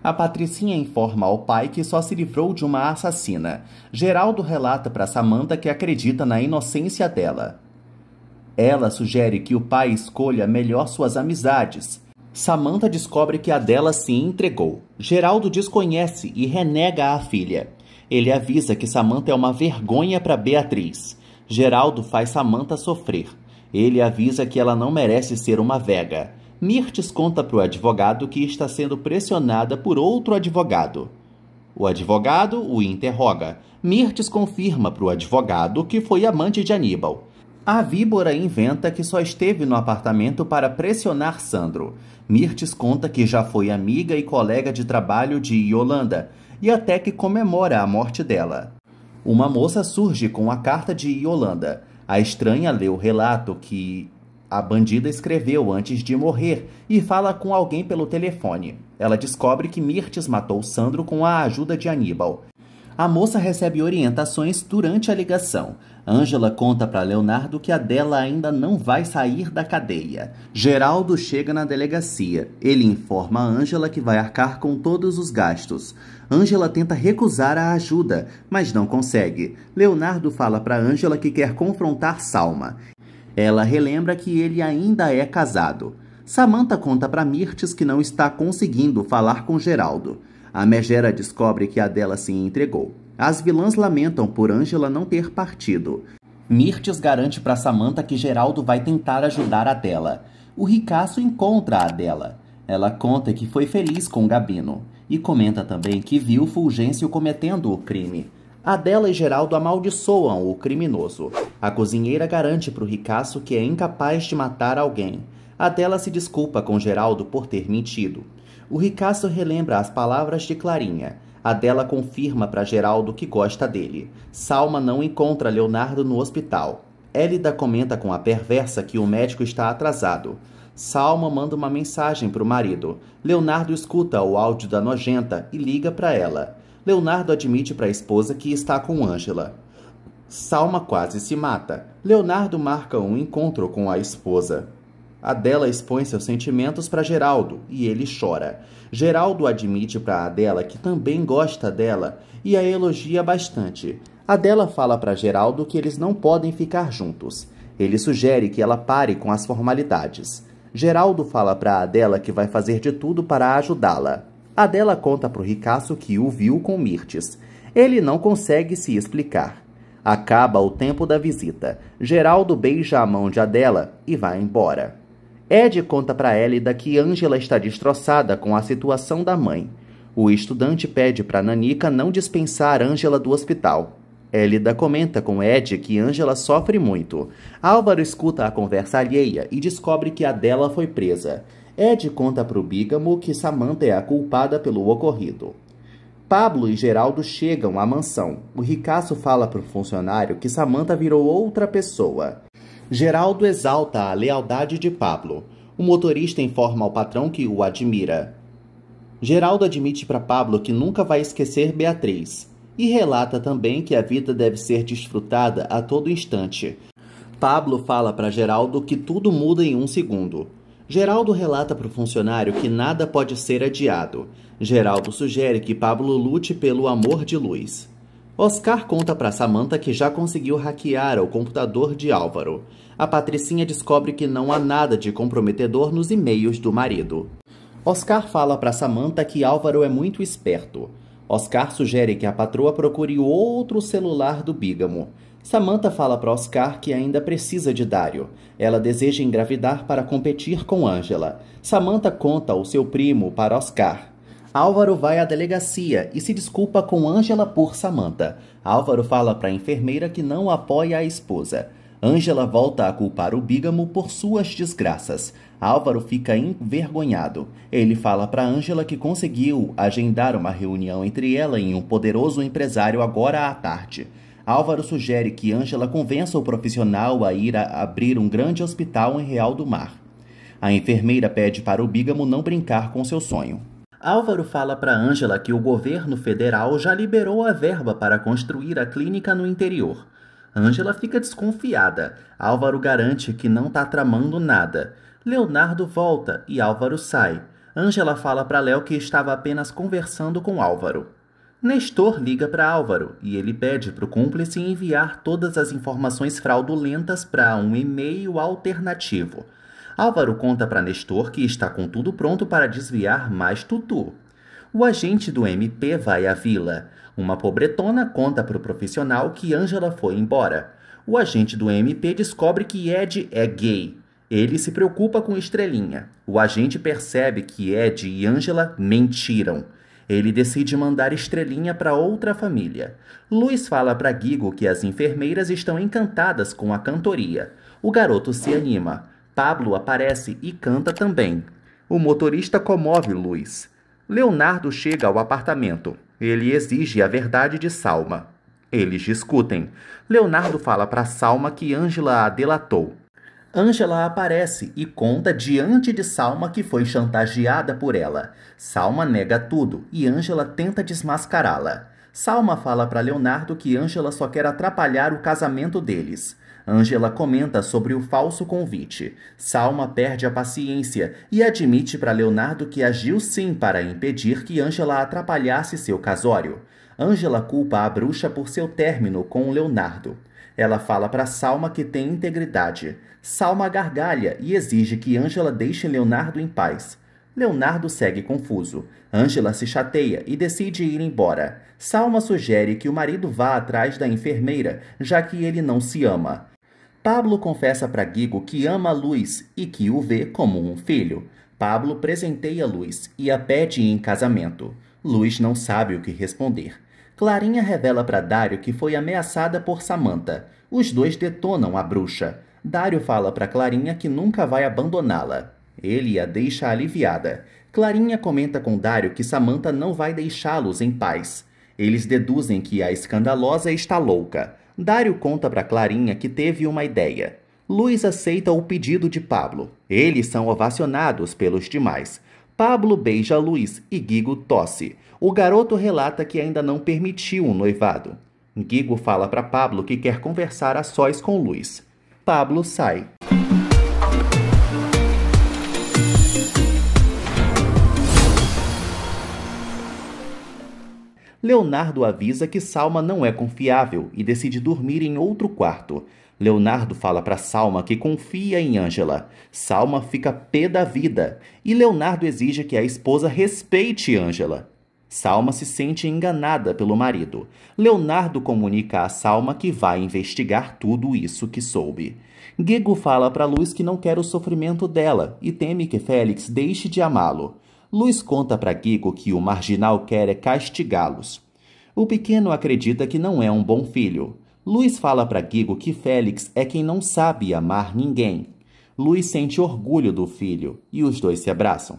Speaker 1: A Patricinha informa ao pai que só se livrou de uma assassina. Geraldo relata para Samantha que acredita na inocência dela. Ela sugere que o pai escolha melhor suas amizades Samantha descobre que Adela se entregou. Geraldo desconhece e renega a filha. Ele avisa que Samantha é uma vergonha para Beatriz. Geraldo faz Samantha sofrer. Ele avisa que ela não merece ser uma vega. Mirtes conta para o advogado que está sendo pressionada por outro advogado. O advogado o interroga. Mirtes confirma para o advogado que foi amante de Aníbal. A víbora inventa que só esteve no apartamento para pressionar Sandro. Mirtes conta que já foi amiga e colega de trabalho de Yolanda e até que comemora a morte dela. Uma moça surge com a carta de Yolanda. A estranha lê o relato que a bandida escreveu antes de morrer e fala com alguém pelo telefone. Ela descobre que Mirtes matou Sandro com a ajuda de Aníbal. A moça recebe orientações durante a ligação. Ângela conta para Leonardo que a dela ainda não vai sair da cadeia. Geraldo chega na delegacia. Ele informa a Ângela que vai arcar com todos os gastos. Ângela tenta recusar a ajuda, mas não consegue. Leonardo fala para Ângela que quer confrontar Salma. Ela relembra que ele ainda é casado. Samantha conta para Mirtes que não está conseguindo falar com Geraldo. A Megera descobre que a dela se entregou. As vilãs lamentam por Angela não ter partido. Mirtes garante para Samantha que Geraldo vai tentar ajudar a dela. O ricaço encontra a dela. Ela conta que foi feliz com Gabino e comenta também que viu Fulgêncio cometendo o crime. Adela e Geraldo amaldiçoam o criminoso. A cozinheira garante para o ricaço que é incapaz de matar alguém. Adela se desculpa com Geraldo por ter mentido. O ricaço relembra as palavras de Clarinha. Adela confirma para Geraldo que gosta dele. Salma não encontra Leonardo no hospital. Elida comenta com a perversa que o médico está atrasado. Salma manda uma mensagem para o marido. Leonardo escuta o áudio da nojenta e liga para ela. Leonardo admite para a esposa que está com Ângela. Salma quase se mata. Leonardo marca um encontro com a esposa. Adela expõe seus sentimentos para Geraldo e ele chora. Geraldo admite para Adela que também gosta dela e a elogia bastante. Adela fala para Geraldo que eles não podem ficar juntos. Ele sugere que ela pare com as formalidades. Geraldo fala para Adela que vai fazer de tudo para ajudá-la. Adela conta para o ricaço que o viu com Mirtes. Ele não consegue se explicar. Acaba o tempo da visita. Geraldo beija a mão de Adela e vai embora. Ed conta para Elida que Angela está destroçada com a situação da mãe. O estudante pede para Nanica não dispensar Angela do hospital. Elida comenta com Ed que Angela sofre muito. Álvaro escuta a conversa alheia e descobre que a dela foi presa. Ed conta para o Bígamo que Samantha é a culpada pelo ocorrido. Pablo e Geraldo chegam à mansão. O ricaço fala para o funcionário que Samantha virou outra pessoa. Geraldo exalta a lealdade de Pablo. O motorista informa ao patrão que o admira. Geraldo admite para Pablo que nunca vai esquecer Beatriz e relata também que a vida deve ser desfrutada a todo instante. Pablo fala para Geraldo que tudo muda em um segundo. Geraldo relata para o funcionário que nada pode ser adiado. Geraldo sugere que Pablo lute pelo amor de luz. Oscar conta para Samantha que já conseguiu hackear o computador de Álvaro a Patricinha descobre que não há nada de comprometedor nos e-mails do marido. Oscar fala para Samantha que Álvaro é muito esperto. Oscar sugere que a patroa procure outro celular do bígamo. Samantha fala para Oscar que ainda precisa de Dário. Ela deseja engravidar para competir com Angela. Samantha conta o seu primo para Oscar. Álvaro vai à delegacia e se desculpa com Angela por Samantha. Álvaro fala para a enfermeira que não apoia a esposa. Ângela volta a culpar o Bígamo por suas desgraças. Álvaro fica envergonhado. Ele fala para Ângela que conseguiu agendar uma reunião entre ela e um poderoso empresário agora à tarde. Álvaro sugere que Ângela convença o profissional a ir a abrir um grande hospital em Real do Mar. A enfermeira pede para o Bígamo não brincar com seu sonho. Álvaro fala para Ângela que o governo federal já liberou a verba para construir a clínica no interior. Angela fica desconfiada. Álvaro garante que não tá tramando nada. Leonardo volta e Álvaro sai. Angela fala para Léo que estava apenas conversando com Álvaro. Nestor liga para Álvaro e ele pede para o cúmplice enviar todas as informações fraudulentas para um e-mail alternativo. Álvaro conta para Nestor que está com tudo pronto para desviar mais Tutu. O agente do MP vai à vila. Uma pobretona conta para o profissional que Angela foi embora. O agente do MP descobre que Ed é gay. Ele se preocupa com Estrelinha. O agente percebe que Ed e Angela mentiram. Ele decide mandar Estrelinha para outra família. Luiz fala para Guigo que as enfermeiras estão encantadas com a cantoria. O garoto se anima. Pablo aparece e canta também. O motorista comove Luiz. Leonardo chega ao apartamento. Ele exige a verdade de Salma. Eles discutem. Leonardo fala para Salma que Ângela a delatou. Ângela aparece e conta diante de Salma que foi chantageada por ela. Salma nega tudo e Ângela tenta desmascará-la. Salma fala para Leonardo que Ângela só quer atrapalhar o casamento deles. Angela comenta sobre o falso convite. Salma perde a paciência e admite para Leonardo que agiu sim para impedir que Angela atrapalhasse seu casório. Angela culpa a bruxa por seu término com Leonardo. Ela fala para Salma que tem integridade. Salma gargalha e exige que Angela deixe Leonardo em paz. Leonardo segue confuso. Angela se chateia e decide ir embora. Salma sugere que o marido vá atrás da enfermeira, já que ele não se ama. Pablo confessa para Guigo que ama Luiz e que o vê como um filho. Pablo presenteia Luiz e a pede em casamento. Luiz não sabe o que responder. Clarinha revela para Dário que foi ameaçada por Samantha. Os dois detonam a bruxa. Dário fala para Clarinha que nunca vai abandoná-la. Ele a deixa aliviada. Clarinha comenta com Dário que Samantha não vai deixá-los em paz. Eles deduzem que a escandalosa está louca. Dário conta para Clarinha que teve uma ideia. Luiz aceita o pedido de Pablo. Eles são ovacionados pelos demais. Pablo beija Luiz e Guigo tosse. O garoto relata que ainda não permitiu um noivado. Guigo fala para Pablo que quer conversar a sós com Luiz. Pablo sai. Leonardo avisa que Salma não é confiável e decide dormir em outro quarto. Leonardo fala para Salma que confia em Angela. Salma fica pé da vida e Leonardo exige que a esposa respeite Angela. Salma se sente enganada pelo marido. Leonardo comunica a Salma que vai investigar tudo isso que soube. Gego fala para Luz que não quer o sofrimento dela e teme que Félix deixe de amá-lo. Luiz conta para Kiko que o marginal quer é castigá-los. O pequeno acredita que não é um bom filho. Luiz fala para Gigo que Félix é quem não sabe amar ninguém. Luiz sente orgulho do filho e os dois se abraçam.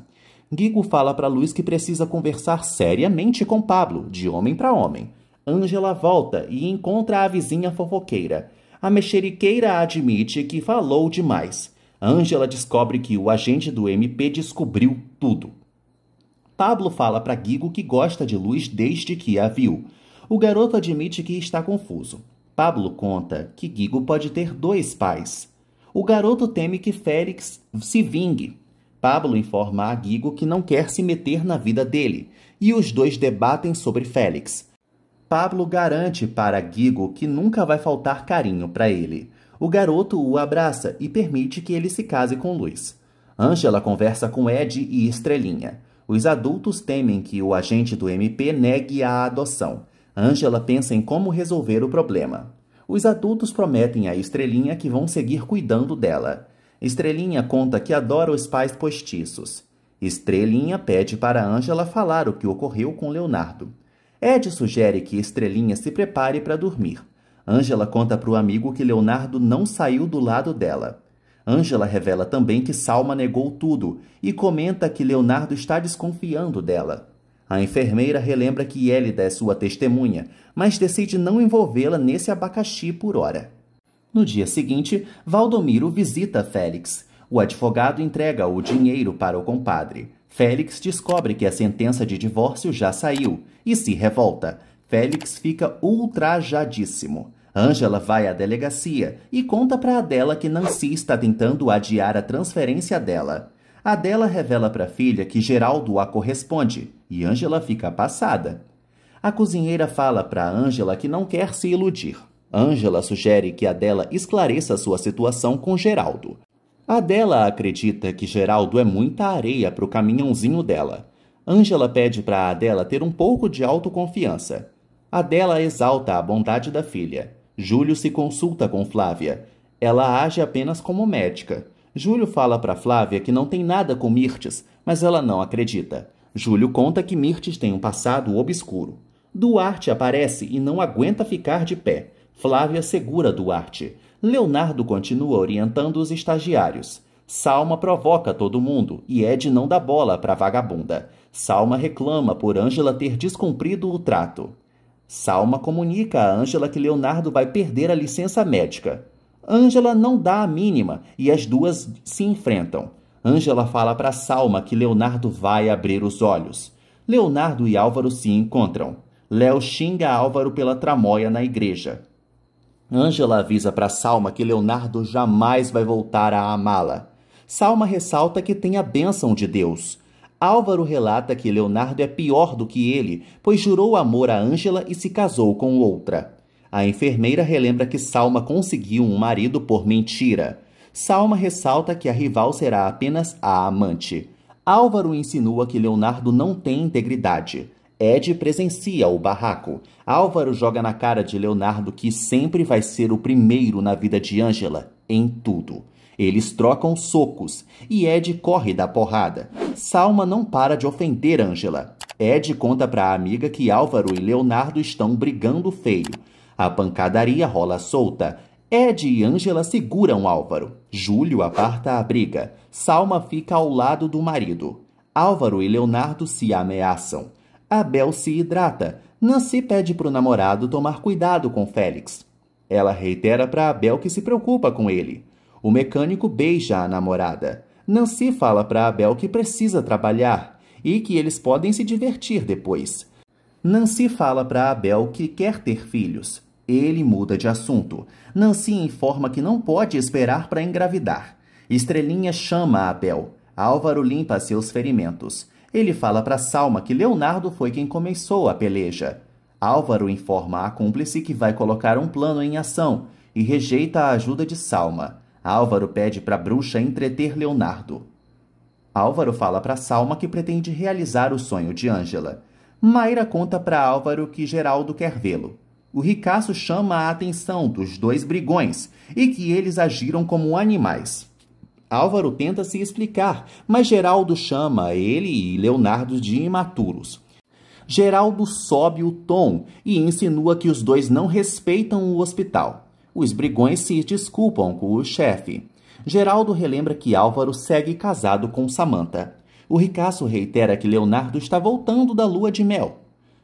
Speaker 1: Guigo fala para Luiz que precisa conversar seriamente com Pablo, de homem para homem. Ângela volta e encontra a vizinha fofoqueira. A mexeriqueira admite que falou demais. Ângela descobre que o agente do MP descobriu tudo. Pablo fala para Guigo que gosta de luz desde que a viu. O garoto admite que está confuso. Pablo conta que Guigo pode ter dois pais. O garoto teme que Félix se vingue. Pablo informa a Guigo que não quer se meter na vida dele, e os dois debatem sobre Félix. Pablo garante para Guigo que nunca vai faltar carinho para ele. O garoto o abraça e permite que ele se case com Luiz. Angela conversa com Ed e Estrelinha. Os adultos temem que o agente do MP negue a adoção. Angela pensa em como resolver o problema. Os adultos prometem à Estrelinha que vão seguir cuidando dela. Estrelinha conta que adora os pais postiços. Estrelinha pede para Angela falar o que ocorreu com Leonardo. Ed sugere que Estrelinha se prepare para dormir. Angela conta para o amigo que Leonardo não saiu do lado dela. Angela revela também que Salma negou tudo e comenta que Leonardo está desconfiando dela. A enfermeira relembra que Hélida é sua testemunha, mas decide não envolvê-la nesse abacaxi por hora. No dia seguinte, Valdomiro visita Félix. O advogado entrega o dinheiro para o compadre. Félix descobre que a sentença de divórcio já saiu e se revolta. Félix fica ultrajadíssimo. Angela vai à delegacia e conta para Adela que Nancy está tentando adiar a transferência dela. Adela revela para a filha que Geraldo a corresponde e Angela fica passada. A cozinheira fala para Angela que não quer se iludir. Angela sugere que Adela esclareça sua situação com Geraldo. Adela acredita que Geraldo é muita areia para o caminhãozinho dela. Angela pede para Adela ter um pouco de autoconfiança. Adela exalta a bondade da filha. Júlio se consulta com Flávia. Ela age apenas como médica. Júlio fala para Flávia que não tem nada com Mirtes, mas ela não acredita. Júlio conta que Mirtes tem um passado obscuro. Duarte aparece e não aguenta ficar de pé. Flávia segura Duarte. Leonardo continua orientando os estagiários. Salma provoca todo mundo e Ed não dá bola para vagabunda. Salma reclama por Ângela ter descumprido o trato. Salma comunica a Ângela que Leonardo vai perder a licença médica. Ângela não dá a mínima e as duas se enfrentam. Ângela fala para Salma que Leonardo vai abrir os olhos. Leonardo e Álvaro se encontram. Léo xinga Álvaro pela tramóia na igreja. Ângela avisa para Salma que Leonardo jamais vai voltar a amá-la. Salma ressalta que tem a bênção de Deus. Álvaro relata que Leonardo é pior do que ele, pois jurou amor a Ângela e se casou com outra. A enfermeira relembra que Salma conseguiu um marido por mentira. Salma ressalta que a rival será apenas a amante. Álvaro insinua que Leonardo não tem integridade. Ed presencia o barraco. Álvaro joga na cara de Leonardo que sempre vai ser o primeiro na vida de Ângela, em tudo. Eles trocam socos e Ed corre da porrada. Salma não para de ofender Angela. Ed conta para a amiga que Álvaro e Leonardo estão brigando feio. A pancadaria rola solta. Ed e Angela seguram Álvaro. Júlio aparta a briga. Salma fica ao lado do marido. Álvaro e Leonardo se ameaçam. Abel se hidrata. Nancy pede para o namorado tomar cuidado com Félix. Ela reitera para Abel que se preocupa com ele. O mecânico beija a namorada. Nancy fala para Abel que precisa trabalhar e que eles podem se divertir depois. Nancy fala para Abel que quer ter filhos. Ele muda de assunto. Nancy informa que não pode esperar para engravidar. Estrelinha chama Abel. Álvaro limpa seus ferimentos. Ele fala para Salma que Leonardo foi quem começou a peleja. Álvaro informa a cúmplice que vai colocar um plano em ação e rejeita a ajuda de Salma. Álvaro pede para a bruxa entreter Leonardo. Álvaro fala para Salma que pretende realizar o sonho de Ângela. Mayra conta para Álvaro que Geraldo quer vê-lo. O ricaço chama a atenção dos dois brigões e que eles agiram como animais. Álvaro tenta se explicar, mas Geraldo chama ele e Leonardo de imaturos. Geraldo sobe o tom e insinua que os dois não respeitam o hospital. Os brigões se desculpam com o chefe. Geraldo relembra que Álvaro segue casado com Samantha. O ricaço reitera que Leonardo está voltando da lua de mel.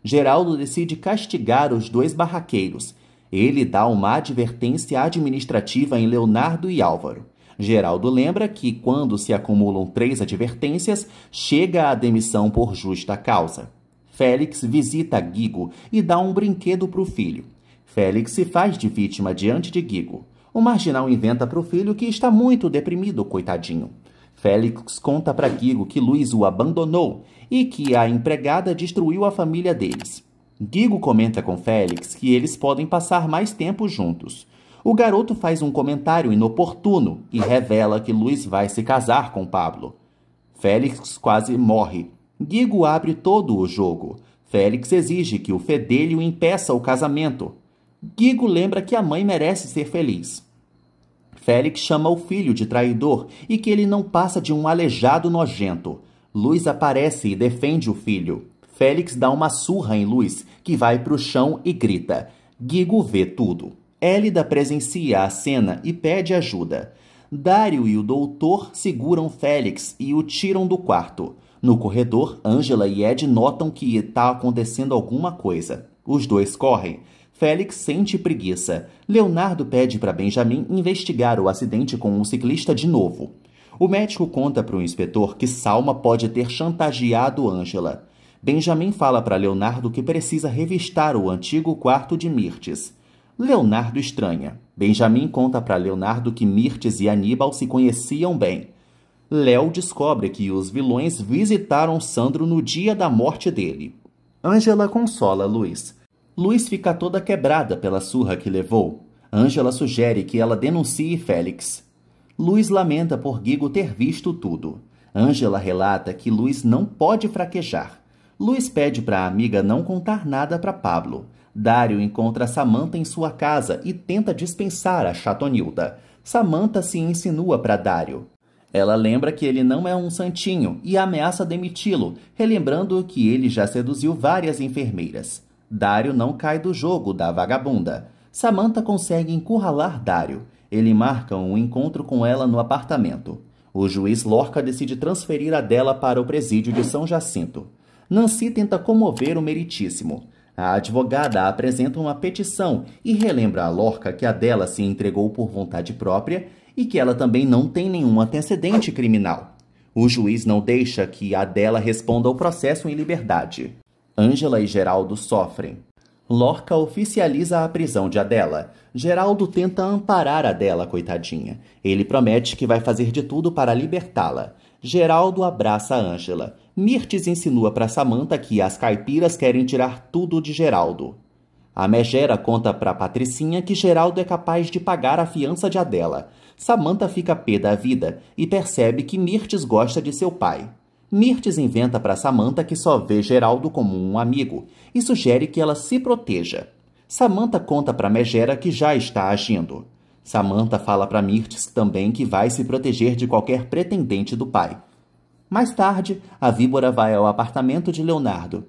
Speaker 1: Geraldo decide castigar os dois barraqueiros. Ele dá uma advertência administrativa em Leonardo e Álvaro. Geraldo lembra que, quando se acumulam três advertências, chega a demissão por justa causa. Félix visita Guigo e dá um brinquedo para o filho. Félix se faz de vítima diante de Guigo. O marginal inventa para o filho que está muito deprimido, coitadinho. Félix conta para Guigo que Luiz o abandonou e que a empregada destruiu a família deles. Guigo comenta com Félix que eles podem passar mais tempo juntos. O garoto faz um comentário inoportuno e revela que Luiz vai se casar com Pablo. Félix quase morre. Guigo abre todo o jogo. Félix exige que o fedelho impeça o casamento, Guigo lembra que a mãe merece ser feliz. Félix chama o filho de traidor e que ele não passa de um aleijado nojento. Luiz aparece e defende o filho. Félix dá uma surra em Luiz, que vai para o chão e grita. Guigo vê tudo. Elida presencia a cena e pede ajuda. Dário e o doutor seguram Félix e o tiram do quarto. No corredor, Angela e Ed notam que está acontecendo alguma coisa. Os dois correm. Félix sente preguiça. Leonardo pede para Benjamin investigar o acidente com um ciclista de novo. O médico conta para o inspetor que Salma pode ter chantageado Angela. Benjamin fala para Leonardo que precisa revistar o antigo quarto de Mirtes. Leonardo estranha. Benjamin conta para Leonardo que Mirtes e Aníbal se conheciam bem. Léo descobre que os vilões visitaram Sandro no dia da morte dele. Angela consola Luiz. Luiz fica toda quebrada pela surra que levou. Angela sugere que ela denuncie Félix. Luiz lamenta por Guigo ter visto tudo. Angela relata que Luiz não pode fraquejar. Luiz pede para a amiga não contar nada para Pablo. Dário encontra Samantha em sua casa e tenta dispensar a Chatonilda. Samantha se insinua para Dário. Ela lembra que ele não é um santinho e ameaça demiti-lo, relembrando que ele já seduziu várias enfermeiras. Dário não cai do jogo da vagabunda. Samantha consegue encurralar Dário. Ele marca um encontro com ela no apartamento. O juiz Lorca decide transferir a dela para o presídio de São Jacinto. Nancy tenta comover o meritíssimo. A advogada apresenta uma petição e relembra a Lorca que a dela se entregou por vontade própria e que ela também não tem nenhum antecedente criminal. O juiz não deixa que a dela responda ao processo em liberdade. Ângela e Geraldo sofrem. Lorca oficializa a prisão de Adela. Geraldo tenta amparar Adela, coitadinha. Ele promete que vai fazer de tudo para libertá-la. Geraldo abraça Ângela. Mirtes insinua para Samantha que as caipiras querem tirar tudo de Geraldo. A Megera conta para Patricinha que Geraldo é capaz de pagar a fiança de Adela. Samantha fica pé da vida e percebe que Mirtes gosta de seu pai. Mirtes inventa para Samantha que só vê Geraldo como um amigo e sugere que ela se proteja. Samantha conta para Megera que já está agindo. Samantha fala para Mirtes também que vai se proteger de qualquer pretendente do pai. Mais tarde, a víbora vai ao apartamento de Leonardo.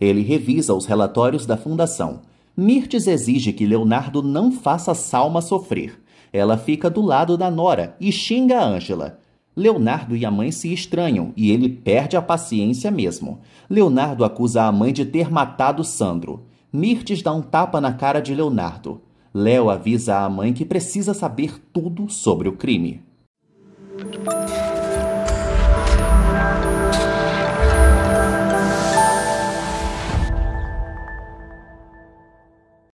Speaker 1: Ele revisa os relatórios da fundação. Mirtes exige que Leonardo não faça Salma sofrer. Ela fica do lado da Nora e xinga Ângela. Leonardo e a mãe se estranham e ele perde a paciência mesmo. Leonardo acusa a mãe de ter matado Sandro. Mirtes dá um tapa na cara de Leonardo. Léo avisa a mãe que precisa saber tudo sobre o crime.